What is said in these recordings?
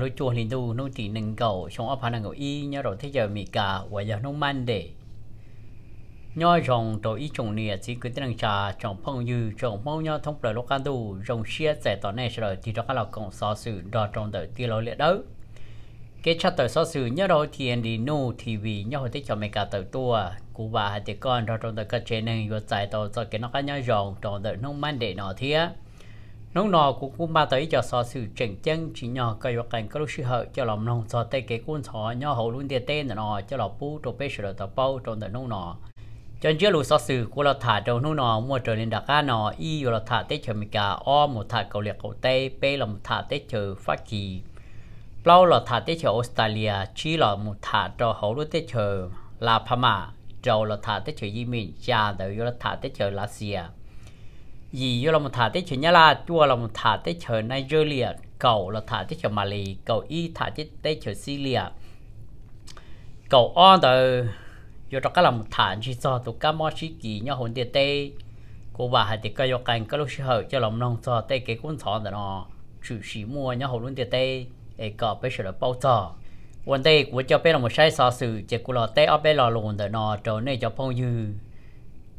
lối chùa linh tu nông chỉ nâng cầu xong ấp hàng cầu y nhớ rồi thế giờ mì cà và giờ nông man để nhớ rồng tổ y trồng nè chỉ cứ tiếng năng trà trồng phong dư trồng mong nhớ thông lời lúc can tu rồng xia giải tỏ này rồi thì đó các lọc cộng so sự đo trong đời tia lối lệ đó cái chặt tờ so sử nhớ rồi thì anh đi nu TV nhớ hồi tích cho mì cà tờ tua cụ bà hai tệ con rồi trong đời cơ chế này vừa giải tỏ cho cái nó cá nhớ rồng trong đời nông man để nó thiệt nó nọ cũng cũng ba tới cho sở sự chỉnh chân chỉ nhỏ cây việc cảnh các lúc sư hợp cho lòng nông sở tây cái cuốn sở nhỏ hậu luôn tiền tên nọ cho lòng bú trong bê sửa đầu bao trong đời nó nọ cho nên lúc sở sự của là thả đầu nó nọ mua trở lên đặc ca nọ y rồi là thả tết chờ mình cả o một thả cầu liệt cầu tây p là một thả tết chờ phát kỳ bao là thả tết chờ australia chỉ là một thả cho hậu luôn tết chờ là pama trâu là thả tết chờ yemen cha đời là thả tết chờ latvia gì là một thả tới chữ nhá là chua lòng thả tới chữ Nigeria cầu là thả tới chữ Mali cầu y thả tới tới chữ Syria cầu o do đó các là một thả chỉ cho tụ các mò chỉ kỳ nhá hồn tiền tê cô bà hãy tiệt cái vô cảnh cái lúc hở cho lòng nông cho tê cái quân thọ đó nó chủ sĩ mua nhá hồn luôn tiền tê ấy có bây giờ cho là một sai ở lò cho cho nên phong mua giờ วันเด็กวัวจะเป็นหมดใช้สอสื่อเจ้ากุหลาบเต้เอาไปหล่อหลงเดี๋ยวหนอเจ้าเนี่ยจะพงยื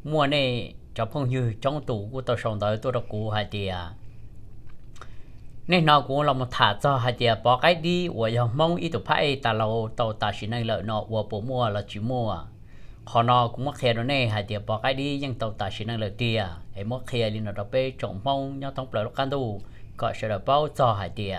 มัวเนี่ย cho phong như trong tủ của tôi sống tới tôi đã cũ hai tiền à. nên nó cũng là một thả cho hai tiền à, bỏ cái đi và dòng mong ít tụi phải ta lâu tàu ta chỉ nên lợi nó và bố mua là chỉ mua à. họ nó cũng mắc khe đó nè hai tiền bỏ cái đi nhưng tàu ta chỉ nên lợi tiền ấy mắc khe liền nó đập trộm mong nhau trong lời lúc ăn đủ có sẽ được bao cho hai tiền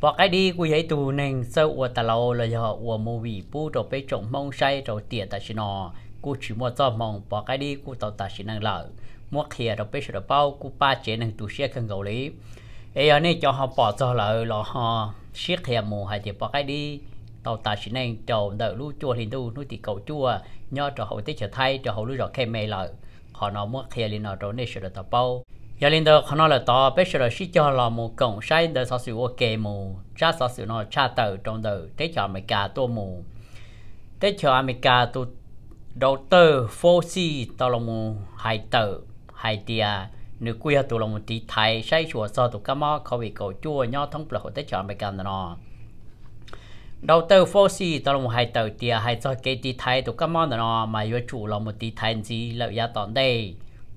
bỏ cái đi của giấy tù nên sâu và ta lâu là giờ và mua vị bu rồi bê trộm mong say rồi tiền ta chỉ nó กูชิมัวจอมองปอไกดีกูต่อตาชินังเหล่ามัวเขียเราไปสุดเป้ากูป้าเจนังตูเชียขังเกาหลีเอ้ยนี่จะหอปอจอเหล่าหล่อหอเชียเขียหมูหายเจ็บปอไกดีต่อตาชินังเจ้าเดาลู่จัวลินดูนู่ติเกาจัวย่อจะเขาติเฉไทยจะเขาลู่จอแค่เมย์เหล่าขอนอมัวเขียลินอเราในสุดต่อเป้า giờ lên đó khán là to bây giờ chỉ cho là một cổng sai đời sau sự ok mù cha sau sự nó cha tờ trong đời thế cho America tôi mù thế cho America tôi Doctor tư phố si tao là hai tờ hai tia nếu quê tao là một tí thái say chùa so tụi cá mò có bị cầu chua nhau thông là hội tế chọn bài cầm nó đầu tư phố si tao là hai tờ tia hai sao cái tí thái tụi cá mò nó mà yêu chủ là một tí thái gì lợi giá tòn đây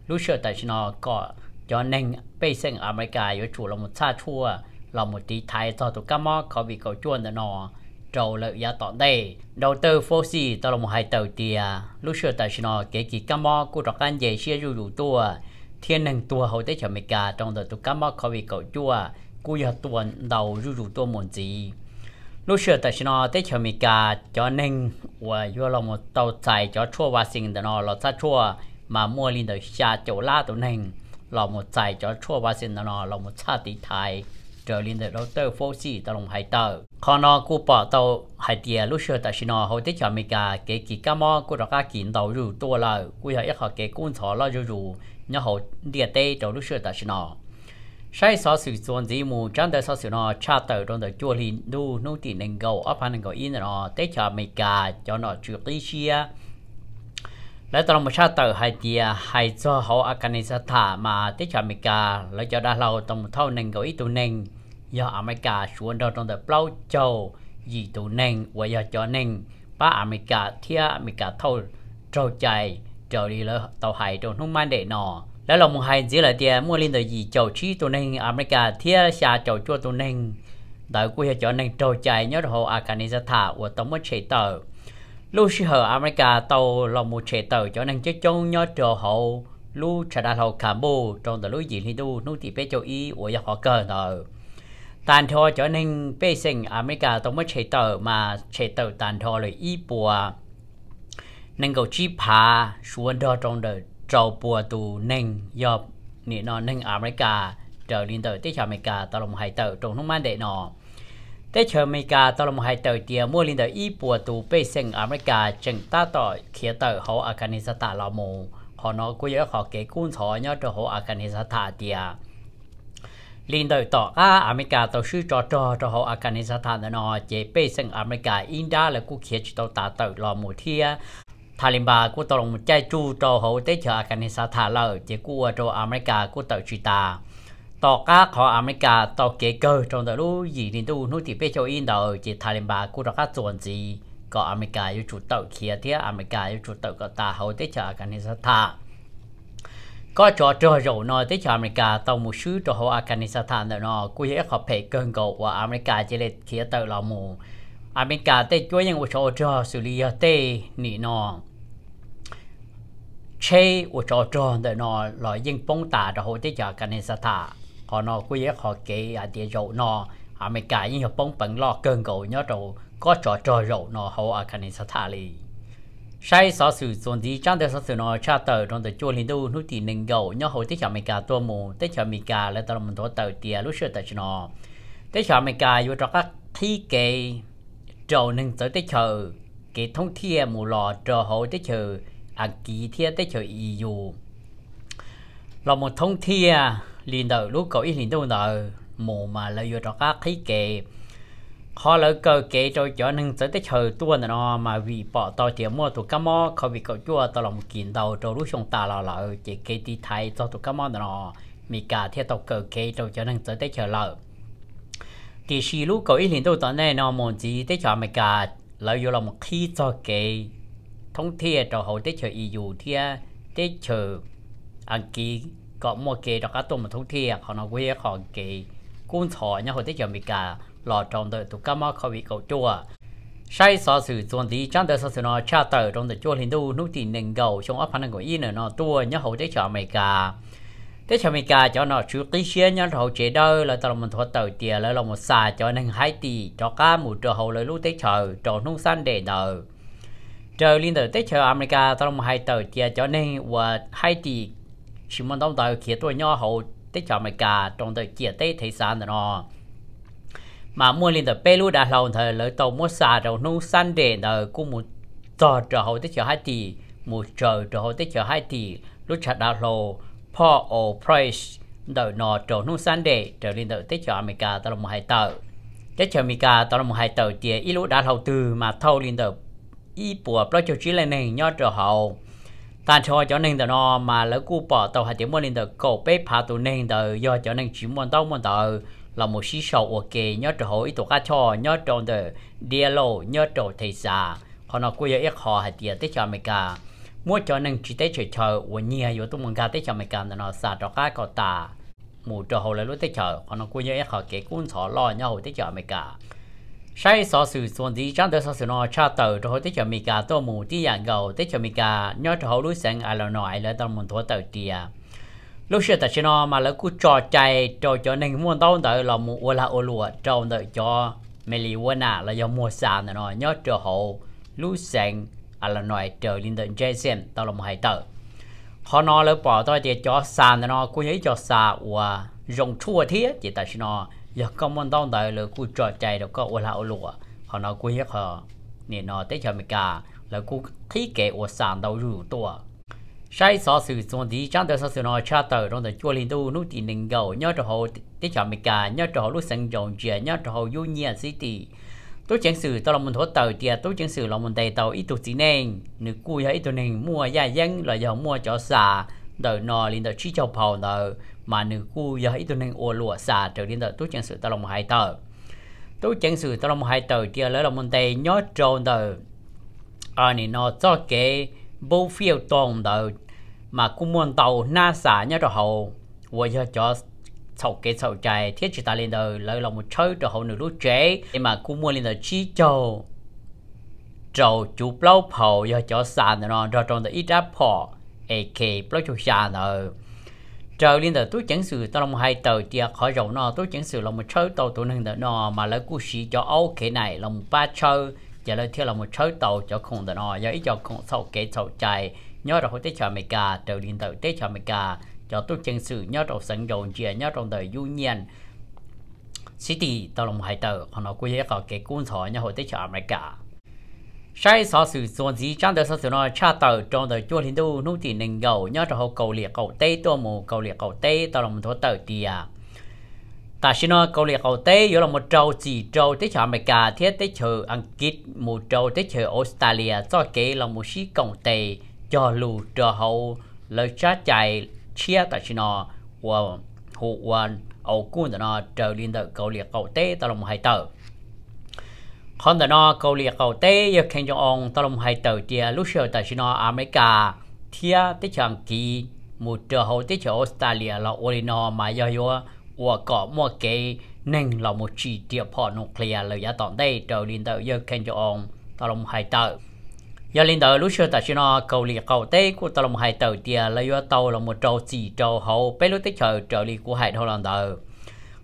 lúc sửa tại nó có cho nên bây giờ ở Mỹ yêu chủ là một xa chua là một tí thái sao tụi cá mò có bị cầu chua nó trâu lợi giá tọn đây đầu tư phố xì tao là một hai tàu tìa lúc xưa tại xin kể kỳ cam mò của trọc anh dễ xe rủ rủ tua thiên năng tua hậu tế chào mẹ cả trong đời tụ cam mò khó bị cậu chua của giờ tuần đầu rủ rủ tua muốn gì lúc xưa tại xin tế cho mẹ cả cho nên và vừa là một tàu chạy cho chua và sinh đó nó là ta chua mà mua lên đời xa chỗ la tụ nên là một chạy cho chua và sinh đó nó là một xa tí thái trở lên đầu tàu phố sĩ tàu lồng hải tàu còn nó cụ bỏ tàu hải địa lúc xưa tại nó hồi tết cho mình cả cái kỳ cá mò cụ đó cá kín tàu rù tua là cụ hiểu ít họ cái cuốn thọ lo rù rủ nhớ hồi địa tế trong lúc xưa tại nó sai so sự chuẩn gì mù trong đời so sự nó cha tàu trong đời chua liền đu nô tiền nên gầu phần hàng gầu in nó tết cho mình cả cho nó chụp đi chia แล้วตอนมาชาติเตอร์ไฮเดียไฮโซเขาอาการในสถามาที่อเมริกาแล้วจะได้เราตรงเท่าหนึ่งกับอีตัวหนึ่งยาอเมริกาชวนเราตรงแต่เปล่าเจ้ายี่ตัวหนึ่งวายาจอหนึ่งป้าอเมริกาเที่ยอเมริกาเท่าเจ้าใจเจ้าดีแล้วเต่าไฮตรงทุ่งมันเด็กนอแล้วเรามองไฮจีละเดียมัวลินตัวยี่เจ้าชี้ตัวหนึ่งอเมริกาเที่ยชาเจ้าจัวตัวหนึ่งแต่กูจะจอหนึ่งเจ้าใจยอดเขาอาการในสถาว่าต้องมาเฉยเตอร์ lu si hờ America tàu là một che tàu cho nên chế trong nhớ trở hậu lu trả đà hậu cảm bù trong tờ lu gì thì đu nu thì bé cho ý của nhà họ cờ nợ tàn thọ cho nên bé sinh America tàu mới che tàu mà che tàu tàn thọ là ý bùa nên cầu chi phá xuống đó trong đời trâu bùa tù nên dọc nị nó nên America trở lên tới tới America tàu lòng hải tàu trong nước mắt để nó แต่เชอเมริกาตลอดมาให้เตอเตียมัวลินเดออีปัวตูเปเซงอเมริกาจึงตาต่อเขียเตอเขาอาการนิสตาลาโมขอนอกุยขอเกกุ้นถอยอดเขาอาการนิสตาเตียลินเดอต่ออาอเมริกาต่อชื่อจอจอต่อเขาอาการนิสตาเนอเจเปเซงอเมริกาอินดาและกูเขียจิตตาเตอลาโมเทียทาลิมบากูตลงใจจูโตเขาเตเชออาการนิสตาเลอเจกูโตอเมริกากูเตอจิตา tọ cá khó America tọ kế cơ trong đó lúc gì đến đâu nút thì bây in đầu chỉ thay lên bà gì có America yêu chủ tàu kia thế America yêu chủ tàu có ta hậu thế chờ cái có cho trò rầu nó thế chờ America tàu một cho hậu Afghanistan thà nữa nó cũng dễ phải cơn cầu của America chỉ là kia tàu là mù America thế chúa nhân của cho trò xử lý nỉ nó chế của cho trò nữa nó lại dân bóng tà cho hậu thế chờ cái này sao thà họ nó quý giác họ kể à địa dầu nó à mấy cái như họ bông bẩn lo cơn cầu nhớ đầu có trò trò dầu nó họ à cái này sao thà li sai sở sự dồn đi trong đời sở sự nó cha tờ trong đời chua linh đu nút thì nâng gầu nhớ họ tới chào mấy cả tua mù tới chào mấy cả là tao mình thổ tờ tiền lúc xưa tại nó tới chào mấy cả vô cho các thi kế trầu nâng tới tới chờ kệ thông thiê mù lò trò hồi tới chờ à kỳ thiê tới chờ ý dù là một thông thiê liên đầu lúc cậu ít liền đâu nợ mù mà lợi dụng trọ cá thấy kề họ lỡ cơ kề rồi cho nên tới tới chờ tua nó mà vì bỏ tao chỉ mua tụ cá mò khỏi bị cậu chua tao lòng kiện đầu rồi lúc xong ta là lỡ chỉ kề đi thay cho tụ cá mò nó mì cả theo tao cờ kề rồi cho nên tới tới chờ lỡ thì xì lúc cậu ít liền đâu tao này nó muốn gì tới chờ mì cả lỡ vừa lòng khi cho kề thông thiệt rồi hậu tới chờ EU thiệt tới chờ anh kia có một cái đó các tôm mà thú thiệt họ nó quê họ cái cuốn thọ nhà hồi tích giờ mình cả lò trong đời tụ cá mà khỏi bị cầu sai so sự chuẩn đi trong đời so sự nó cha tờ trong đời chua liền đâu nút tiền nền trong ấp hàng của yên nữa nó tua nhớ hậu tới chợ mày cả tới chợ mày cả cho nó chữ ký xe nhớ hậu chế đâu là tao mình thoát tờ tiền là lòng một xà cho nên hai cho cá một trò hậu lời lúc tới chợ trò nông sản để đời trời liên đời tới chợ America tao lòng hai tờ tiền cho nên và hai chỉ muốn đóng tàu kia tôi nhỏ hậu tết chào mày cả trong tàu kia tết thấy gian rồi nó mà mua lên tàu bê lu đã lâu thời lấy tàu mua xa rồi nu san để rồi cũng một chờ trở hậu tết chờ hai tỷ một chờ trở hậu tết chờ hai tỷ lúc chặt đã lâu Paul Price đợi nó trở nu san để trở lên đợi tết chờ America tàu một hai tàu tết chờ America tàu một hai tàu tiền ít lúc đã lâu từ mà thâu lên tàu ít bùa bao nhiêu chỉ lên này nhỏ trở hậu ta cho cho nên từ nó mà lỡ cú bỏ tàu hạt tiếng môn lên từ cổ bếp hạ tụ nên từ do cho nên chỉ muốn tàu muốn từ là một sĩ sầu ok nhớ trở hội tổ cá cho nhớ tròn từ dialo nhớ tròn thầy già họ nó cú giờ họ hạt tiếng tới cho mình cả mua cho nên chỉ tới chơi chờ của nhà yếu tụ môn cả tới cho mình cả nó xả trở cá cọ ta mù trở hội là lúc tới chờ họ nó cú giờ họ kể cuốn sọ lo nhau tới cho mình cả sai so sự xuân đi chẳng được so sự nó cha tử cho tới cho mi cả tô mù đi dạng gầu tới cho mi cả nhớ cho hậu lúa sáng à là nói là tao muốn thua tờ tiề lúc xưa ta chỉ nó mà lỡ cứ trò chạy trò cho nên muốn tao đợi là mua ô la ô lụa trâu đợi cho mê lì ô nà là do mua sản nữa nhớ cho hậu lúa sáng à là nói trở lên đợi chơi xem tao là một hai tử họ nói lỡ bỏ tao thì cho sàn nó cứ nhớ cho sàn và dùng chua thiết chỉ ta chỉ nó giờ công môn tông tại là cú trò chạy đâu có ôn lão lụa họ nói cô hiếc họ nè nó tới cho mình cả là cú khí kệ ôn sản đầu rủ tua sai sọ sự xuống đi chẳng tới sọ sự nói cha tờ trong tới chua liên tu nút thì nâng gầu nhớ cho họ tới cho mình cả nhớ cho họ lúc sinh rộng chia nhớ cho họ du nhiên sĩ tỷ tôi chẳng sử tôi là một thổ tờ tiệt tôi chẳng sử là một tay tàu ít tuổi chỉ nên nữ cô hay ít tuổi nên mua gia dân là giờ mua cho xà đời nò liền đời chi cho phò đời mà nữ cu giờ tôi nên ô lụa xả trở đến tờ tôi chẳng sự tao lòng hai tờ tôi chẳng sự tao lòng hai tờ chia lấy lòng môn tây nhớ trôn tờ ở ờ, này nó cho cái bố phiêu toàn tờ mà cũng muốn tàu na xả nhớ rồi hậu vừa giờ cho sau cái sau chạy thiết chỉ ta lên tờ lấy lòng một chơi rồi hậu nữ lúc chế mà cũng muốn lên tờ chi châu trầu chú bao phổ giờ cho sàn nó rồi trong tờ ít áp phò AK bao chú sàn rồi trở lên đó tôi chẳng sự tao lòng hai tờ tiệc khỏi rầu nó tôi chẳng sự lòng một chơi tàu tôi nâng đó nó mà lấy cú sĩ cho ấu cái này lòng ba chơi giờ lấy theo lòng một chơi tàu cho không đó nó do ý cho không sau kế sau chạy nhớ rồi tới chờ mày cả trở lên đó tới chờ mày cả cho tôi chẳng sự nhớ rồi sẵn dầu chia nhớ rồi đời du nhiên city tao lòng hai tờ còn nó cú dễ có cái cuốn sổ nhớ hồi tới chờ mày cả sai so sự xuân gì trong đời so sự nó cha tờ trong đời chua linh tu nút chỉ nên gầu nhớ cho hậu cầu liệt cầu tây tôi mù cầu liệt cầu tây tao là một thổ tờ tìa ta xin nói cầu liệt cầu tây yếu là một trâu chỉ trâu tới chọn mày cả thiết tới chờ anh kít một trâu tới chờ australia cho kế là một sĩ cộng tây cho lù cho hậu lời cha chạy chia ta xin nói của hộ quan ẩu quân nó chờ linh tờ cầu liệt cầu tây tao là một hai tờ hôm đó nó câu liệt cầu tê giờ khen cho ông tao lòng hai tờ tia lúc sửa tại nó America thia tới chẳng kỳ một trở hậu tới chỗ Australia là Orino mà do yo của có mua cái nên là một chỉ tiêu phò nuclear là giá tổng đây trở lên tờ giờ khen cho ông tao lòng hai tờ giờ lên tờ lúc sửa tại nó câu liệt cầu tê của tao lòng hai tờ tia là do tàu là một trâu chỉ trâu hậu bé lúc tới chợ trở đi của hai thâu lần tờ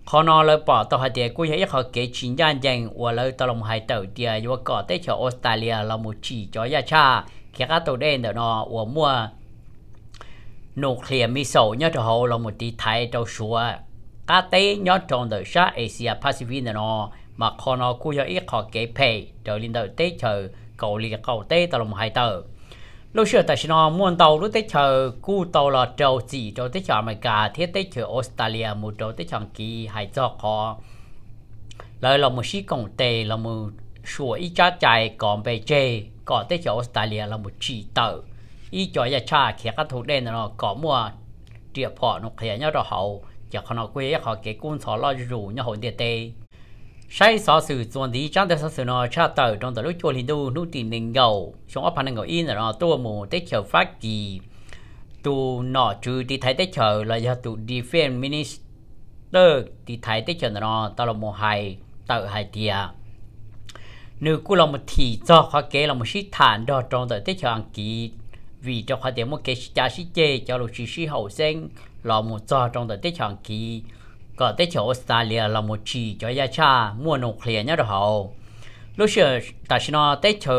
khó nó lỡ bỏ tàu hạt tiền cũng vậy họ kể chín gian dành và lỡ tàu lòng hải tàu địa và có tới cho Australia là một chỉ cho gia cha khi các tàu đen đó nó và mua nuclear missile nhớ cho họ là một tí thái tàu xua, các tế nhớ trong đời sa Asia Pacific đó nó mà khó nó cũng vậy họ kể pay rồi lên đầu tế chờ cầu liền cầu tế tàu lòng hải tàu lúc xưa tại sao muốn tàu lúc tới chờ cú tàu là trâu chỉ trâu tới chờ America thiết tới chờ Australia một trâu tới chờ kỳ hay cho khó lời là một sĩ công tệ là một số ý cha chạy còn về chê còn tới chờ Australia là một chỉ tờ ý cho nhà cha khi các thủ đen nó có mua địa phỏ nó khía nhau đó hậu giờ có nó quê họ cái cuốn sổ lo rủ nhau hồn địa tệ sai so sự chuẩn đi trong đời sự nó cha tờ trong đời lúc chùa linh đu nút tiền nền gầu trong ấp hành gầu in rồi tôi mù tết chờ phát kỳ tu nọ trừ đi thấy tết chờ là do tu defense minister đi thấy tết chờ nó tao là một hai tờ hai tia nếu cứ là một thị do khóa kế là một sĩ thản đó trong đời tết chờ ăn kỳ vì cho khóa tiền một cái giá sĩ chê cho lúc sĩ sĩ hậu sinh là một do trong đời tết chờ ăn kỳ ก็ได้เชียวออสเตรเลียเราโมจีจอยาชามัวนุเคลียร์เนี่ยหรอลูกเชื่อแต่ฉันได้เชียว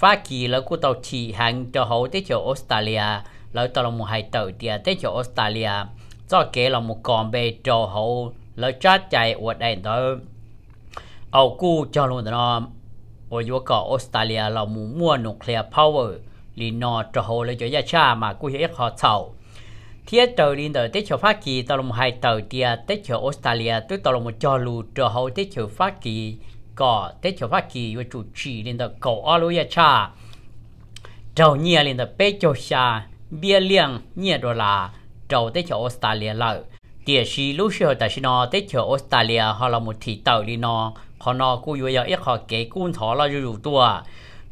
ฟากีแล้วกูตัวทีหังจะเขาได้เชียวออสเตรเลียแล้วตัวเราโมไฮเตอร์เดียได้เชียวออสเตรเลียจอเก๋เราโมกอมเบจอเขาแล้วจัดใจอวดเองเด้อเอากูจะลงแต่นอมโอ้ยว่าก็ออสเตรเลียเราโมมัวนุเคลียร์พาวเวอร์ลีนอจะเขาเลยจอยาชามากูเห็นเขาเท่า thế tàu đi tới tết chiều Pháp Kỳ tàu lồng hai tờ tia tết chiều Australia tới tàu một cho lù trở hậu tết chiều Pháp Kỳ có tết chiều Pháp Kỳ với chủ trì lên tới cổ Australia cha trầu nhia lên tới bê cho xa bia liêng nhia đô là trầu tết chiều Australia lợi tia sĩ lúc xưa tại xin nó tết chiều Australia họ là một thị tàu đi nó họ nó cũng vừa giờ ít họ kể cuốn thọ là dù tua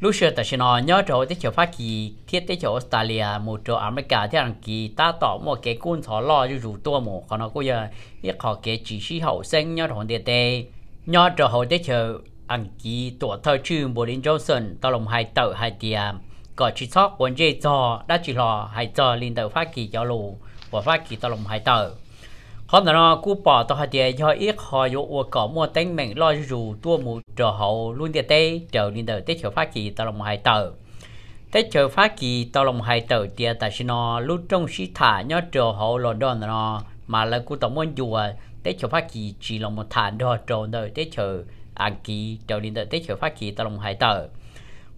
lúc xưa ta tại nói nhớ chỗ tới chỗ Pháp kỳ thiết tới chỗ Australia một chỗ America thiết rằng kỳ ta tỏ một cái cuốn thỏ lo cho rủ tua một còn nó cũng giờ biết họ cái chỉ sĩ hậu sinh nhớ chỗ tiền tệ nhớ chỗ hậu tới chỗ anh kỳ tổ thơ chư Boris Johnson tao lòng hai tờ hai tiền có chỉ sót quân dây cho đã chỉ lo hai tờ lên tờ Pháp kỳ cho lù và Pháp kỳ tao lòng hai tờ hôm nào cú bỏ tao hạt địa do ít họ yêu ua cỏ mua tánh mệnh lo dù tua mù trở hậu luôn địa tê trở nên đời tết chờ phát kỳ tao lòng hai tờ tết chờ phát kỳ tao lòng hai tờ địa tại xin nó lúc trong sĩ thả nhớ trở hậu lò đòn nó mà là cú tao muốn dù tết chờ phát kỳ chỉ lòng một thản đo trở đời tết chờ an kỳ trở nên đời tết chờ phát kỳ tao lòng hai tờ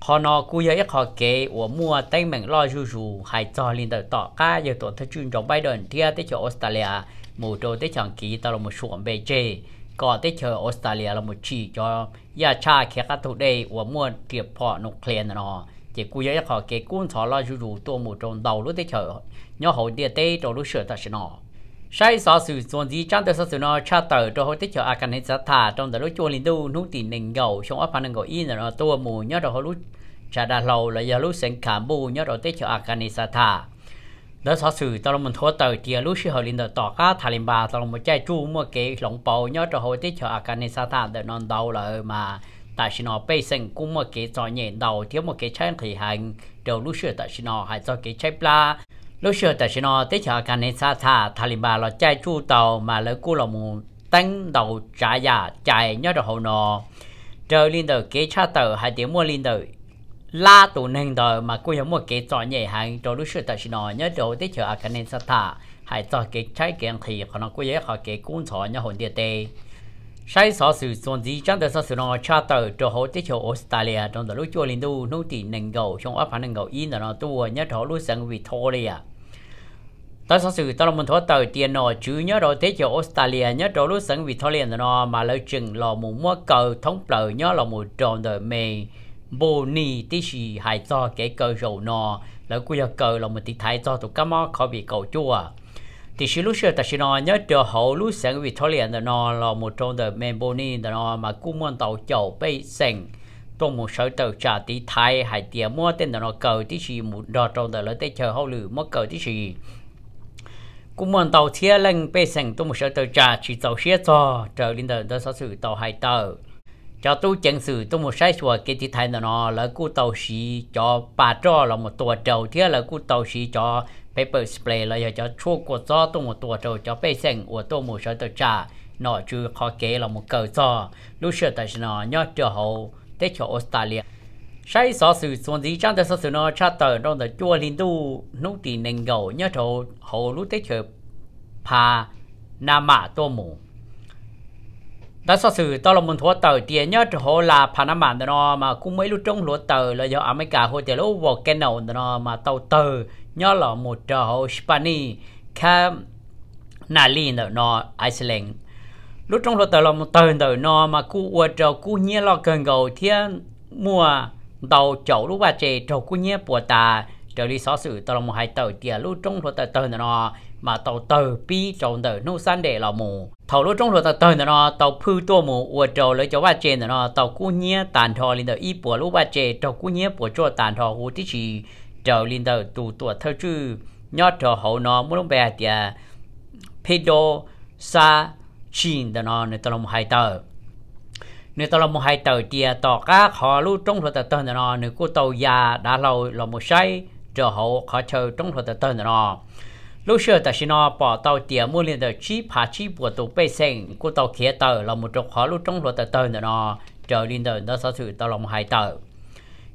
họ nó cú giờ ít họ kể ua mua tánh mệnh lo dù dù hai tờ lên đời tỏ ca giờ tổ thất chuyên trong bay đơn thia tết chờ Australia mù trô tới chẳng kỹ ta là một xuống bề chê có tới chờ Australia là một chỉ cho gia cha kia các thủ đây và mua tiệp họ nuclear nó chỉ cú yếu họ cái cuốn thọ lo rủ rủ tua mù trôn đầu lúc tới chờ nhớ hậu địa tây trâu lúc sửa ta sẽ nó sai sở sự chuẩn gì trong tới sở sự nó cha tờ trâu hồi tới chờ Arkansas thả trong tới lúc chua linh đu nút tiền nền gầu trong áp hành gầu in là tua mù nhớ trâu hồi lúc cha đà lâu là giờ lúc sinh cảm bù nhớ trâu tới chờ Arkansas thả đó sau sự tao làm thua tờ thì lúc xưa họ lên đầu tỏ cá thà lên bà tao làm một trái chu mua cái lồng bầu nhớ cho hồi tiết cho à cái này sao để non đầu là mà tại sao nó bây giờ cũng một cái trò nhẹ đầu thiếu một cái trái thì hành đều lúc xưa tại sao nó hay cho cái chạy pla lúc xưa tại sao nó tiết cho cái này sao ta thà lên bà là chạy chu tàu mà lấy cú là một tăng đầu trả giả chạy nhớ cho hồi nọ rồi lên đầu cái cha tờ hai tiếng mua lên đầu la tụ nền đời mà cô giống một cái trò nhẹ hàng trò lúc sự tại nó nhớ đồ tới chờ cái nên sát thả hãy cho cái trái kiện thì còn nó cô dễ họ cái cuốn sọ nhớ hồn địa tê sai sọ sự xuân gì chẳng được sọ sự nó cha tờ trò hỗ tới chờ Australia trong đó lúc chua linh đu nô tỷ nền gầu trong áp phản nền gầu in nó tu, nhớ đồ lúc sang Victoria ta sau sự ta muốn thua tờ tiền nó chứ nhớ rồi thế cho Australia nhớ rồi lúc sẵn Victoria nó mà lấy chừng lò mù mua cờ thống bờ nhớ lò mù tròn đời mì bồ nì tí xì hại cho cái cơ rầu nò, lỡ cú giờ cờ là một tí thái cho tụ cá mò khó bị cầu chua à. thì xí lúc xưa ta xí nó nhớ được hậu lúc sáng Victoria đó nò là một trong mềm main boni đó nò mà cũng muốn tàu chậu bay xanh, trong một sở tàu trả tí thái hải tiền mua tên đó nò cờ tí xì một đò trong the lợi tế chờ hậu lử mất cờ tí xì cũng muốn tàu chia lên bay xanh trong một sở tàu trả chỉ tàu xía cho trở lên the đó sở sự tàu hải tàu cho tôi chân sự tôi một sai sủa cái thì thay nó là cú tàu xí cho ba cho là một tổ trầu thế là cú tàu xí cho paper display là cho chua của cho tôi một tổ trầu cho bê sen của tôi một sai tổ trà nó chứ khó kể là một cầu cho lúc xưa tại nó nhớ trở hậu tết cho Australia sai sở sự xuân gì trong thời sở sự nó cha tờ trong thời chua linh tu nút tiền nền gầu nhớ thầu hậu lúc tết chờ pa nam mã tô mù đó so sự tao là muốn thua tờ tiền nhất hồ là Panama nó mà cũng mấy lúc trong lúa tờ là do America hồi tiền lúc vào cái nào nó mà tàu tờ nhớ là một trở hồ Spani khá Nali li nó Iceland lúc trong lúa tờ là một tờ tờ nó mà cú ở chỗ cú nhớ là cần gầu thiên mùa tàu chậu lúc ba chè trở cú nhớ bùa ta trở đi so sự tao là một hai tờ tiền lúc trong lúa tờ tờ nó mà tàu tàu bi trong tàu nô san để là mù tàu lúc trong rồi tàu tàu nó tàu phu tua mù ua trâu lấy cho ba chê nó tàu cú nhé tàn thò lên tàu y bùa lúc ba chê tàu cú nhé bùa cho tàn thò hồ tí chỉ trầu lên tàu tù tùa thơ chư nhó trầu hậu nó muốn lúc bè tìa phê đô xa chín tàu nó nơi tàu là một hai tàu nơi tàu là một hai tàu tìa tàu cá khó lúc trong rồi tàu tàu nó nơi cô tàu già đã lâu là một say trầu hậu khó chờ trong rồi tàu tàu nó lúc xưa ta xin nó bỏ tàu tiền mua liền tờ chi phá chi của tàu bê sen của tàu kia tờ là một trong khó lúc trong lúa tờ tờ nữa nó trở lên tờ nó sao sự tàu lòng hai tờ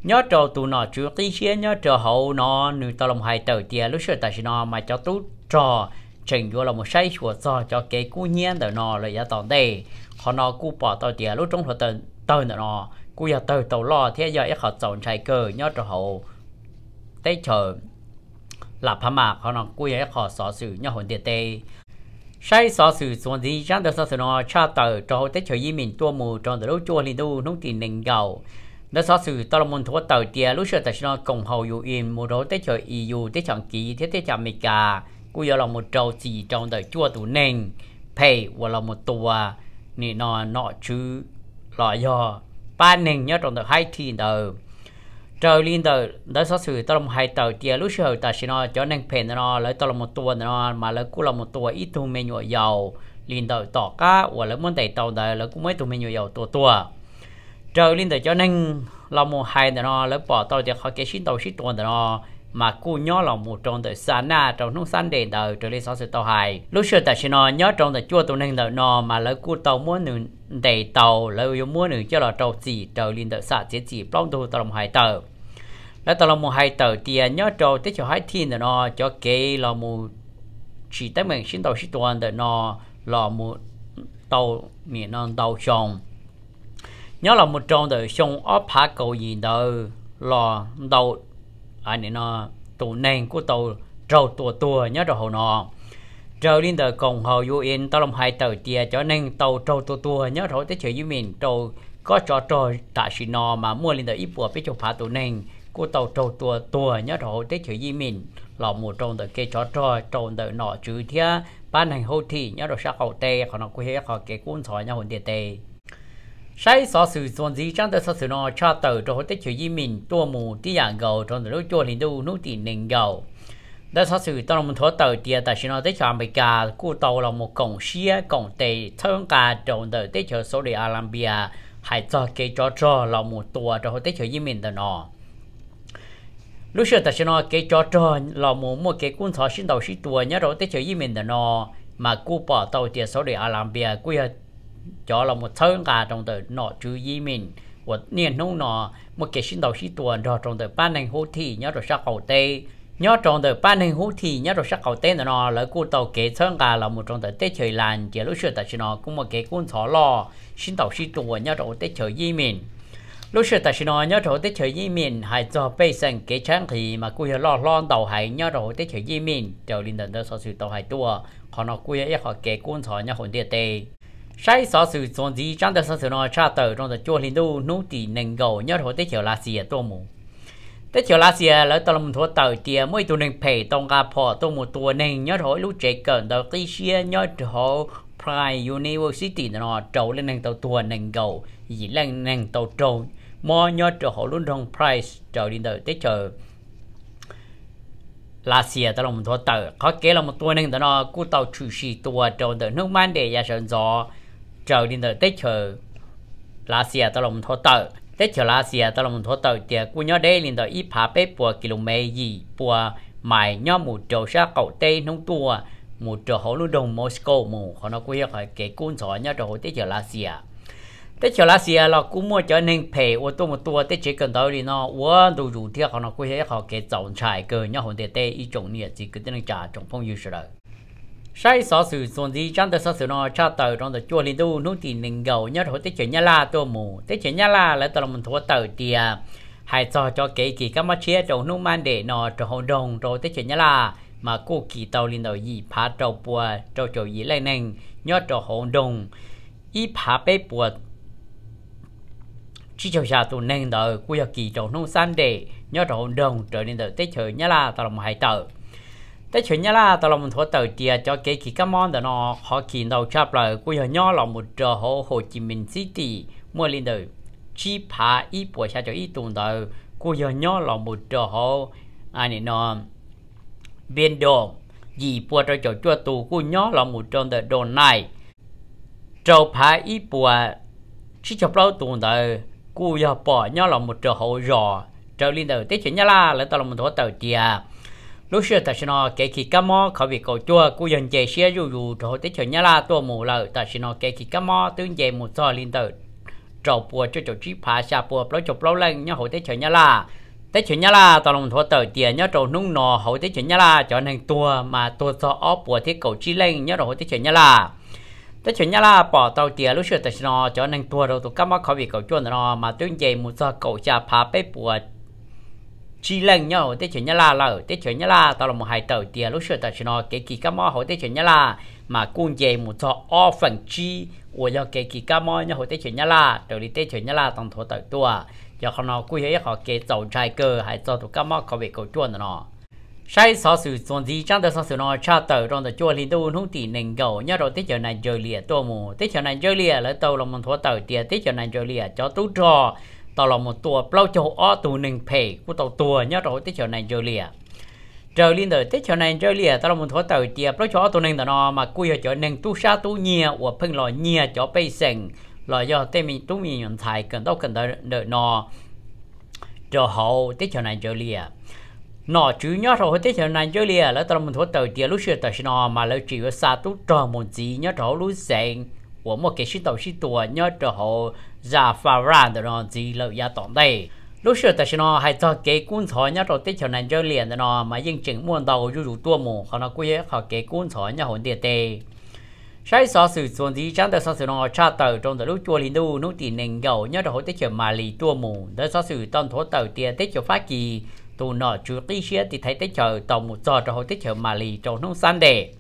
nhớ trò tụ nó chú tí xía nhớ trò hậu nó nữ tàu lòng hai tờ tiền lúc xưa ta xin nó mà cho tú trò trình vô là một sai của do cho cái cú nhiên tờ nó là giá tàu đây họ nó cú bỏ tàu tiền lúc trong lúa tờ tờ nữa nó cú giờ tờ tàu lo thế giờ ít họ chọn trái cơ nhớ trò hậu tới chờ là phá mạc họ nó quy ấy khó sở sự nhỏ hồn tiền tê sai sở sự xuống gì chẳng được sở sự cha tờ cho tết trời yên mình tua trong từ lúc chua đu nông tiền nền gạo đó sở sự tao là muốn thua tờ tiền lúc sửa tại nó cùng hầu yêu yên mù đó eu tết chẳng kỳ thế tết chẳng mỹ cả quy một trâu chỉ trong đời chua tủ nền pay và là một tua à. nị nọ chứ lọ do ba nền trong đời hai thì trời liên tờ đã xóa sự tao làm hai tờ tia lúc sơ ta xin nó cho nên phèn nó lấy tao làm một tua nó mà lấy cũng là một tua ít thu menu dầu liên tờ tỏ cá và lấy muốn đầy tàu đời lấy cũng mấy thu menu dầu tua tua trời liên tờ cho nên là một hai nó lấy bỏ tao thì khỏi cái xin tàu xin tuần nó mà cô nhớ lòng một trong tờ xa na trong nông sản đền đời trời liên xóa sự tao hài lúc sơ ta xin nó nhớ trong tờ chua tàu nên tờ nó mà lấy cô tàu muốn nửa đầy tàu lấy muốn nữa cho là tàu gì trời liên tờ xả chết chỉ plong tu tao làm hai tờ แล้วตอนเรามูไฮเตอร์เตียนยอดโจเตจะให้ทีนเนาะจะเกยเรามู chỉ tới mình xin đầu xin toàn để nó là một tàu miền non tàu sông nhớ là một trong đời sông ở phá cầu gì đó là tàu anh à, này nó tù nền của tàu trâu tua tua nhớ rồi hồ nọ trâu lên đời cùng hồ du yên tao làm hai tờ tia cho nên tàu trâu tua tua nhớ rồi tới chuyện với mình tàu có cho trò tại xì nó mà mua lên đời ít bữa biết cho phá tụ nền cô tàu trâu tua tua nhớ rõ tết chữ gì mình lọ mùa trồn tới cái chó trò trồn tới nọ chữ thia ban hành hậu thị nhớ rõ sắc hậu tê còn nó quê hết họ cái cuốn sỏi nhau hồn địa tê sai sọ sự dồn gì trang tới sọ sự nó cha tàu trâu tết chữ gì mình tua mù tí dạng gầu trồn tới lúc chua liền đâu nút tỉ nền gầu đó thật sự tôi muốn thua tàu tiền tại sao tới cho mình cả cụ tàu là một cổng xe cổng tê thương cả trộn tới tới cho số để Alambia hay cho cái chó cho là một tua cho tới cho Mình đó nó lúc xưa ta sẽ nói cái cho tròn là một một cái quân thọ sinh đầu sĩ tuổi nhớ rồi tới chơi với mình là nó mà cô bỏ tàu tiền số để à làm bia quy cho là một thân cả trong từ nọ chữ với mình của niên nông nọ một cái sinh đầu sĩ tuổi rồi trong từ ban hành hô thị nhớ rồi sắc hậu tê nhớ trong từ ban hành hô thị nhớ rồi sắc hậu tê là nó là cô tàu kế thân cả là một trong từ tết chơi lành chỉ lúc xưa ta sẽ nói cũng một cái quân thọ lo sinh đầu sĩ tuổi nhớ rồi tới chơi với mình lúc xưa ta xin nói nhớ rồi tới chơi với mình hay cho bây giờ kế trang thì mà cô lo lo đầu hay nhớ rồi tới chơi với mình đều liên đồn tới số sự đầu hay tua họ nó cô ấy họ kế quân sọ nhớ hồn địa tê sai số sự chọn gì trong tới số sự nó cha tờ trong tờ chua liên đu nô tì nâng gầu nhớ rồi tới chơi là gì tua mù tới chơi là gì lỡ tao làm thua tờ tiề mỗi tụ nâng pay tông gà phò tụ một tụ nâng nhớ rồi lúc chạy cẩn tờ kia xia nhớ rồi Pride University nó trâu lên nâng tàu tua nâng gầu gì lên nâng tàu trâu mò nhớ trở hộ luôn trong price trở đi tới tới chờ là xìa tao lòng thua tờ khó kế là một tuần nên ta nó cú tàu chủ sĩ tua trở tới nước man để ra sơn gió trở đi tới tới chờ là xìa tao lòng thua tờ tới chờ là xìa tao lòng thua tờ thì cú nhớ đây liền tới ít phá bếp bùa km gì bùa mày nhớ một trầu xa cậu tây nông tua một trầu hậu luôn đồng Moscow mù họ nó quê khỏi cái cuốn sỏi nhớ trầu hậu tới chờ là xìa thế chiều lá xì là à, cũng mua cho nên phải ô tô một tua thế chỉ cần đó đi nó ô đồ rủ thiết họ nó quay hết họ cái dòng trải cơ nhau hồn tê tê ý chủng nhiệt chỉ cứ tên trả chủng phong như sự đời sai sở sự dồn gì trong tờ sở sự nó cha tờ trong tờ chua linh tu nút tiền linh cầu nhất hồi tết chuyển nhà là tôi mù tết chuyển nhà là lại tờ mình thua tờ tiề hãy cho cho kể kỳ các mắt chia trong nung man để nó cho hồn đồng rồi tết chuyển nhà la mà cô kỳ tàu linh đầu gì phá tàu bùa tàu trầu gì lại nành nhớ cho hồn đồng ý phá bê bùa chỉ cho xã tụ nên đợi của giờ kỳ trộn nông sản để nhớ trộn đồng trở nên đợi tết trời nhá là tao làm hai tờ tết trời nhá là tao làm một thổ tờ tia cho cái kỳ các món đó nó họ kỳ đầu chắp lại của giờ nhớ là một trò hồ Hồ Chí Minh City mua lên đời chỉ phá ít buổi xã cho ít tuần đợi của giờ nhớ là một trò hồ anh này nó biên đồ gì bùa cho chỗ chua tù của nhớ là một tròn đợi đồ này trâu phá ít bùa chỉ chọc lâu tuần đợi cú giờ bỏ nhau là một trò hậu rò trở lên đầu tiết chuyển nhau là lấy tao là một thổ tàu tiề lúc xưa ta xin nó kể khi cá mò khỏi việc cầu chua cú dần chạy xe dù dù thổ tiết chuyển nhau là tua mù là ta xin nó kể khi cá mò tương về một so lên đầu trầu bùa cho trầu chí phá xa bùa lấy chụp lâu lên nhau hậu tiết chuyển nhau là tiết chuyển nhá là tao một thua tờ tiền nhá trầu nung nò hậu tiết chuyển nhá là trở nên tua mà tua so óp bùa thiết cầu chi lên nhá rồi hậu tế chuyển nhá là tất nhiên là bỏ tàu tiền lúc xưa tất nó cho nên tua đầu tụi các mắc khó bị cầu chuồn nó mà tuyên dây một giờ cầu cha phá bế bùa chi lần nhau tất nhiên là là tất nhiên là tao là một hai tàu tiền lúc xưa tất nó cái kỳ các mắc hồi tất nhiên là mà cũng dây một giờ o phần chi của do cái kỳ các mắc nhau hồi tất nhiên là từ đi tất nhiên là tổng thổ tàu tua giờ không nó cũng hiểu họ cái tàu trai cơ hay cho tụi các mắc khó bị cầu chuồn nó sai sở sự chuẩn gì trong đó sở sự nó cha tờ trong đó chùa linh tu không tỷ nền gầu nhớ rồi tiết chờ này chơi lìa tôi mù tiết chờ này chơi lìa lấy tàu lòng mình thua tờ tiệt tiết chờ này chơi lìa cho tú trò tàu lòng một tua bao châu o tù nền phe của tàu tua nhớ rồi tiết chờ này chơi lìa trời linh đời tiết chờ này chơi lìa tàu lòng mình thua tờ tiệt bao châu o tù nền đó nó mà cua cho nền tu sa tu nhia của phưng lò nhia cho bay sành lò do tê mình tu mình nhận thải cần đâu cần đợi nó cho hậu tiết chờ này chơi lìa nó chú nhớ rồi thế thì này chơi liền là tao mình thua tàu tiền lúc xưa tàu xin nó mà lâu chịu có xa tú trò một gì nhớ rồi lúc sáng của một cái xin tàu xin tua nhớ rồi họ ra phá ra được nó gì lâu giá tổng đây lúc xưa tao xin nó hay cho cái cuốn thọ nhớ rồi thế thì này chơi liền nó mà dân chỉnh muốn đầu dù dù tua mù họ nó quê họ cái cuốn thọ nhớ hồn tiền tệ sai so sự chuẩn gì chẳng được so sự nó cha tàu trong từ lúc chua linh đu nút tiền nền gầu nhớ rồi thế thì mà lì tua mù đó so sự toàn thổ tàu tiền thế thì phát kỳ tụ nọ chú tí xế thì thấy tới chờ tổng một giờ rồi tới chờ mà lì trong nông sản đề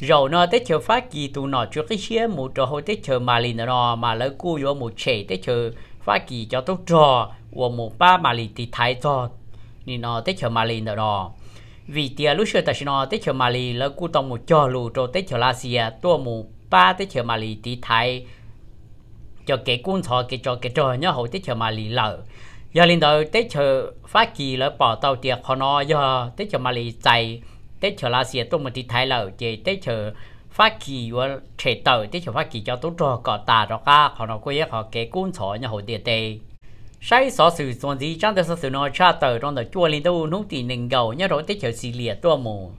rồi nó tới chờ phát kỳ tụ nọ chú tí xế một trò hồi tới chờ mà lì nọ mà lỡ cu vô một trẻ tới chờ phát kỳ cho tốt trò của một ba mà lì thì thái trò nên nó tới chờ mà lì nọ vì tia lúc xưa ta xin nó tới chờ mà lì lỡ cu tổng một trò lù rồi tới chờ la xìa tua một ba tới chờ mà lì thì thái cho cái cuốn thọ cái cho cái trò nhớ hồi tới chờ mà lì lỡ giờ linh đầu tết chờ phát kỳ là bỏ tàu tiệc họ nó giờ tết chờ mà lì chạy tết chờ là xịt tôi một tí thái lẩu chị tết chờ phát kỳ và trẻ tàu tết chờ phát kỳ cho tốt rồi có tà rồi cả họ nó quay họ kể cuốn sổ nhà hồ tiền tệ sai sổ sự xuân gì trong đời được sự nó cha tờ trong đời chùa linh đâu nút tiền nền gầu nhớ rồi tết chờ xì lìa tôi mù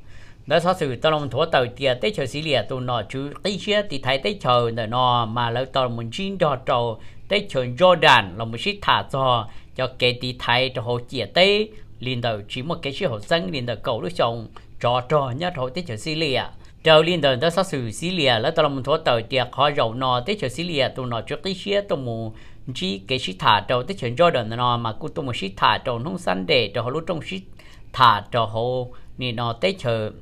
đời sau sự tao lòng thua tàu tiệc tết chờ xì lìa tôi nó chú tây chia thì thấy tết chờ nó mà lâu tao muốn chín đỏ trâu tới chuẩn Jordan là một chiếc thả cho cho cái tí thái cho hồ chia tê liên đầu chỉ một cái chiếc hồ dân liên đầu cầu đứa chồng trò trò nhá hồ tới chuẩn Syria trâu liên đầu tới sát sự Syria là tôi là một thổ tờ tiệc họ giàu nọ tới chuẩn Syria tôi nó trước tí chia tôi mù chỉ cái chiếc thả trâu tới chuẩn Jordan nó mà cũng tôi một chiếc thả trâu không săn để cho họ lúc trong chiếc thả cho hồ nên nó tới chuẩn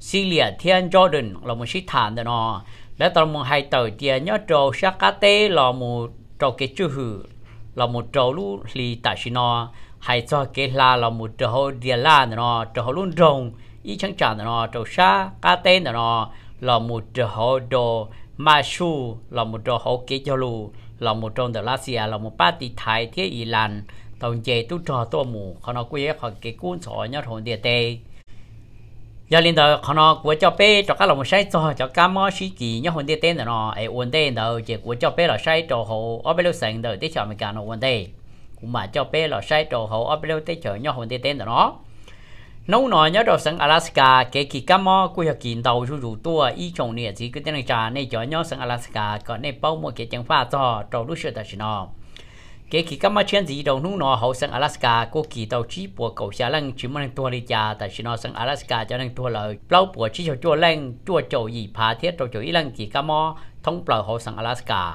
Syria thiên Jordan là một chiếc thả nó để tôi muốn hai tờ chia nhớ trâu sắc cá tê là một trâu cái chữ hử là một trâu lũ lì tại xin nó hai cho cái là là một trâu địa la nó trâu luôn rồng ý chẳng chẳng nó trâu sa cá tê nó là một trâu đồ ma su là một trâu hậu kế cho lù là một trâu đờ la xia là một ba tỷ thái thế y lan tổng chế tu trò tu mù họ nó quê họ kế cuốn sổ nhớ thôn địa tê giờ lên đầu khăn nó của cho bé cho các lòng sai cho cho cá mò xí kỳ nhớ hồn đi tên nó ai ổn tên đầu chỉ của cho bé là sai cho hồ ở bên lúc sáng đầu tới chợ mình cả nó ổn cũng mà cho bé là sai cho hồ ở bên lúc tới chợ nhớ hồn đi tên nó nấu nồi nhớ đầu sáng Alaska kể kỳ cá mò của học kỳ đầu rủ rủ tua ý chồng nè chỉ cái tên này trà này cho nhớ sáng Alaska còn này bao một cái chẳng pha cho trâu lúc xưa ta nó kể khi các mắt chuyện gì đâu nung nó hậu sang Alaska có kỳ tàu chỉ bùa cầu xa lăng chỉ muốn tua đi cha tại chỉ nó sang Alaska cho nên tua lời bao bùa chỉ cho tua lăng tua chỗ gì phá thiết chỗ chỗ ý lăng kỳ các mò thông bờ hậu sang Alaska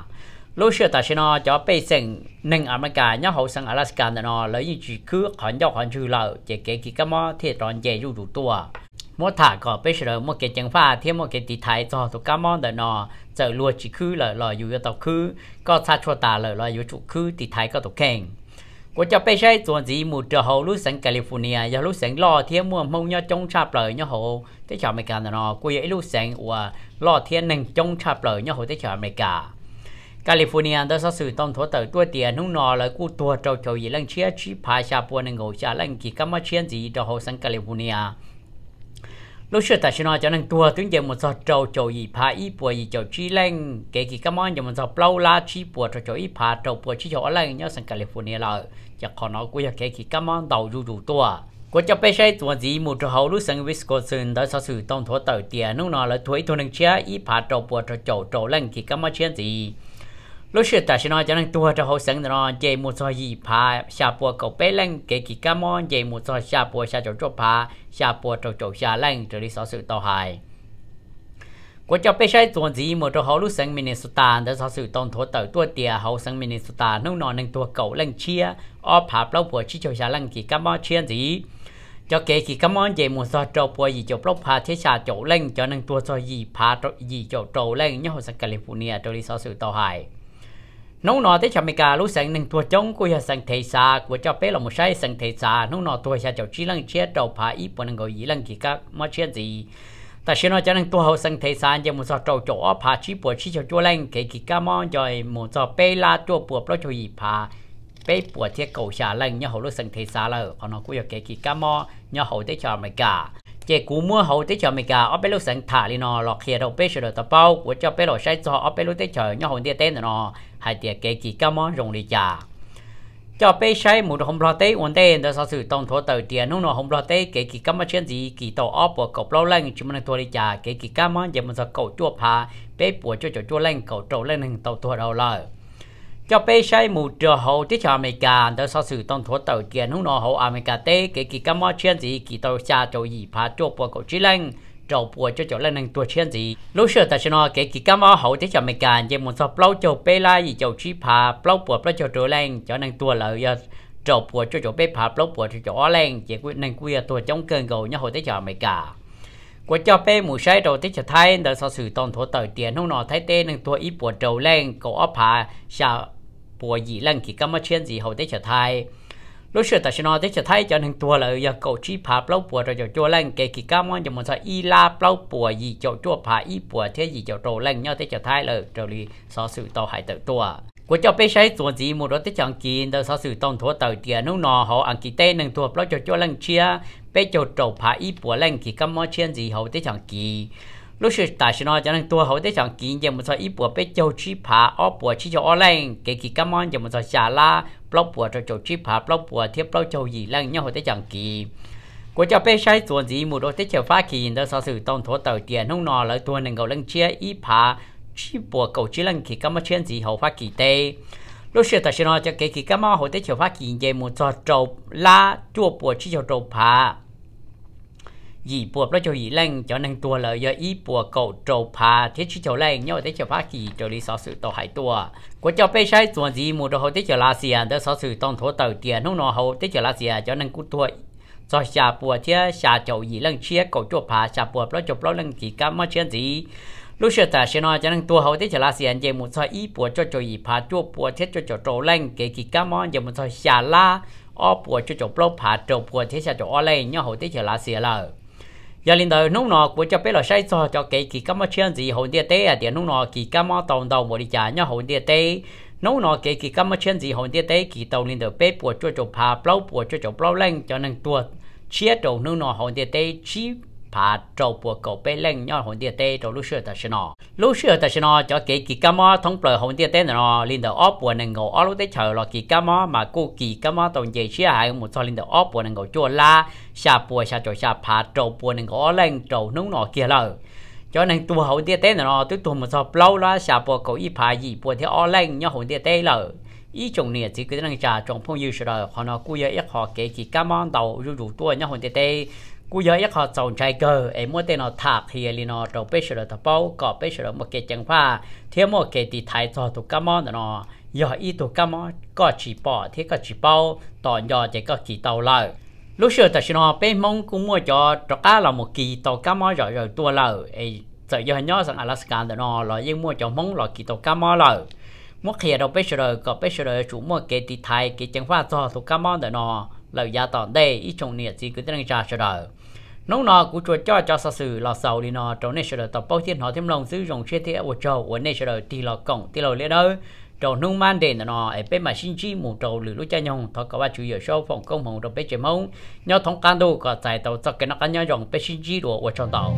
lúc xưa tại chỉ nó cho bây sinh nâng America nhớ hậu sang Alaska nó lấy những chỉ cứ hoàn giao hoàn trừ lợi chỉ kể kỳ các mò thiết tròn dễ dù đủ tua mua thả có bây giờ một cái chẳng pha thêm một cái tí thái cho tụ cá món đời nọ giờ lúa chỉ khứ là là dù tàu khứ có xa cho ta là là dù chủ khứ tí thái có tụ kèn của cho bây giờ tuần gì một trở hậu lúc sáng California giờ lúc sáng lo thêm mua mông nhau trong chạp bờ nhau hộ thế chào mày cả nọ của ấy lúc sáng của lo thêm nâng trong chạp bờ nhau hộ thế chào mày cả California đó sau sự tổng thổ tử tua tiền nung nọ là cụ tua trâu trâu gì lăng chia chi phá xa buồn ngồi xa lăng kỳ cam chiên gì cho hồ sang California lúc xưa tại nó cho nên tua tiếng giờ một giờ trâu trâu gì phá y bùa gì trâu chi lên kể kỳ các món giờ một giờ lâu la chi bùa trâu trâu y phá trâu bùa chi chỗ lên nhớ sang California là chắc còn nói của kể kỳ các món đầu rủ rủ tua của cho bây giờ tua gì một trâu hậu lúc sang Wisconsin đã sau sự tông thổ tờ tiền lúc nào là thuế thua năng chia y phá trâu bùa trâu trâu trâu lên kỳ cảm ơn chuyện gì lúc xưa ta sẽ nói cho nên tua cho hậu sinh nó dây một số gì pa xa bùa cầu bé lên kể kỳ cá môn dây một số xa bùa xa chỗ chỗ pa xa bùa chỗ chỗ xa lên trở đi xóa sự tàu hài của cho bé sai tuần gì một cho hậu lúc sân Minnesota để xóa sự tông thổ tàu tua tiề hậu sân Minnesota nông nọ nên tua cầu lên chia ở pa lâu bùa chỉ chỗ xa lên kỳ cá môn chia gì cho kể kỳ cá môn dây một số chỗ bùa gì chỗ lốc pa thế xa chỗ lên cho nên tua số gì pa gì chỗ chỗ lên nhau sân California trở đi xóa sự tàu hại nông nọ tới cho mình cả lúc sáng nên tua trống của nhà sáng thị xã của cho bé là một sai sáng thị xã nông nọ tua nhà cho chỉ lăng chết đầu phá ít bọn người gì lăng gì các mà chết gì ta xin nói cho nên tua hậu sáng thị xã giờ một số trâu chỗ phá chỉ bộ chỉ cho chua lăng kể gì các món rồi một số bé là chua bộ lo cho gì phá bé bộ thiết cầu xả lăng nhà hậu lúc sáng thị xã là còn nó cũng có kể gì các món nhà hậu tới cho mình cả chế cú mua hậu tới chờ mình cả ở bên lúc sáng thả đi nó lọt kia đầu bên sửa tao bao của cho bên lọt sai cho ở bên lúc tới chờ nhau hồn tiền tên nó hai tiền kê kì cá món rồng đi chả cho bên sai một hôm lo tới ổn tên đó sau sự tổng thổ tờ tiền nó nó hôm lo tới kê kì cá món chuyện gì kì tàu ở bộ cọc lâu lên chỉ mình thua đi chả kế chỉ cá món giờ mình sẽ cầu chua phá bên bộ cho chỗ chua lên cầu trâu lên hình tàu thua đầu lời cho bé sai mù trở hồ tí cho cả đó sau sự tổng thống tàu tiền hung nó hồ cả tế kể kỳ các mơ chuyện gì kỳ tàu xa cho gì phá chỗ bộ cổ trí lăng châu bộ cho cho lên năng tua chuyện gì lúc xưa ta cho nó kể kỳ các mơ hồ tí cho cả như một số lâu châu bé lai gì cho trí phá lâu bộ lâu châu trở lên cho năng tua lợi châu bộ cho cho bé phá lâu bộ cho chỗ lên chỉ quyết năng quyết tua trong cơn gầu nhá hồ tí cho America của cho bé mù sai đầu tích cho thay đó sau sự tổng thống tàu tiền hung nó thấy tê năng tua ít bộ trầu lên cổ phá sao ปัวยีลังกี่ก็มาเชียนจีเขาได้เฉไทยลูกเชือแต่ชนอได้เฉไทยจนหนึ่งตัวเลยอย่าเกาชีพาเปล่าปัวเราจะจัวลังเกกี่ก็มันจะมันจะอีลาเปล่าปัวยีเจ้าจัวผาอีปัวเทียยีเจ้าโตลังเนาะได้เฉไทยเลยจะรีสอสื่อต่อหายเติบตัวกาจะไปใช้ส่วนสีมุดรถที่จังกินเด่สอสื่อต้องทัวเต่าเตียนุ่งนอเขาอังกิเต้หนึ่งตัวเปล่าจะจัวลังเชียไปเจ้าโตผาอีปัวลังกี่ก็มนเชียนจีเขาได้จังกี lúc xưa tại sao nó cho nên tôi hậu tới chọn kiến giờ một số ít bữa bé châu chi phá ở bữa chi cho online cái kỳ cam on giờ một số xả la blog bữa cho châu chi phá blog bữa thiếp blog châu gì lần nhau hậu tới chọn kỳ của cho bé sai tuần gì một đôi tới chờ phá kỳ đó sau sự tổng thổ tàu tiền không nọ lại tuần này cầu lần chia ít phá chi bữa cầu chi lần kỳ cam chuyện gì hậu phát kỳ tê lúc xưa tại sao nó cho cái kỳ cam hậu tới chờ phá kỳ giờ một số trâu la chua bữa chi cho trâu phá gì bùa nó cho gì lên cho nên tua là ý bùa cầu trầu phà thế chứ chỗ nhau thế chỗ phát gì chỗ lý sở sự tổ hải tua của cho bây sai tuần gì một đầu thế chỗ là gì à đó sở sự tông thổ tàu tiền không nó hậu thế chỗ là gì cho nên cút tua cho xà bùa thế xà chỗ gì lên chia cầu chỗ phà xà bùa nó chụp nó lên chỉ cá mà chuyện gì lúc xưa ta sẽ nói cho nên tua hậu thế chỗ là gì anh một sai ý bùa cho chỗ gì phà chỗ bùa thế cho chỗ trầu lên kể chỉ cá mà giờ một sai xà la อ้อปวดจะจบโรคผาจบปวดเทศจะจบอ้อเล่ยย่อหัวเทศลาเสียเลย giờ linh đời nung nọ của cho bé là sai cho cho cái kỳ cam chuyện gì hồn địa tế à tiền nung nọ kỳ cam tòng đầu một đi trả nhau hồn địa tế nung nọ kỳ kỳ cam chuyện gì hồn địa tế kỳ tàu linh đời bếp của cho chụp hà bao của cho chụp bao lên cho nên tuột chia đầu nung nọ hồn địa tế chi trâu trâu lên nhau hồn hồn tế tế ta ta nó nó nó cho kỳ linh 怕做不够被冷要红地带做路线的是喏，路线的是喏，就给几个么通不红地带喏，领导二部能够二路的桥了几个么嘛过几个么东西些还没做领导二部能够做啦，下部下做下怕做部能够二冷做弄喏几了。cho nên tu hồn địa tế nó tu tu một sọp lâu la xả bùa cầu y phá gì bùa theo o lên nhau hồn địa tế là ý chủng này chỉ cái năng trà trong phong yêu sự đời họ nó cua yêu họ kể kỳ cam on đầu rủ rủ tua nhau hồn địa tế cú giờ yak họ chọn trái cơ em muốn tên nó thạc thì li nó trâu bê sờ thập bao cọ bê sờ một cái chân pha thế một cái thì thái cho tụ cá món nó giờ ít tụ cá món có chỉ bỏ thế có chỉ bao tỏ giờ chỉ có chỉ tàu lợi lúc xưa ta xin nó bê mong cũng mua cho trâu cá là một kỳ tàu cá rồi rồi tua lợi ấy giờ nhớ rằng Alaska nó là nhưng mua cho mong là kỳ tàu cá món lợi mua kia đâu bê sờ có bê sờ chủ mua cái thì thái cái chân pha cho tụ cá món nó lợi giá tỏ đây ít trồng nhiệt gì cứ tiếng ra sờ đời nông nọ của chùa cho cho sa sử lò sầu đi nọ trong nền sơ tập bao thiên họ thêm lòng giữ dòng chia thế của châu của nền sơ thì lò cổng thì lò lên ơi trong nông man đền nọ ở bên mà sinh chi một trầu lửa lúa cha nhong thọ cả ba chủ yếu sau phòng công phòng trong bên chế mông nhau thống can đồ có giải tàu cho cái nó cá nhau dòng bên sinh chi đồ của trong tàu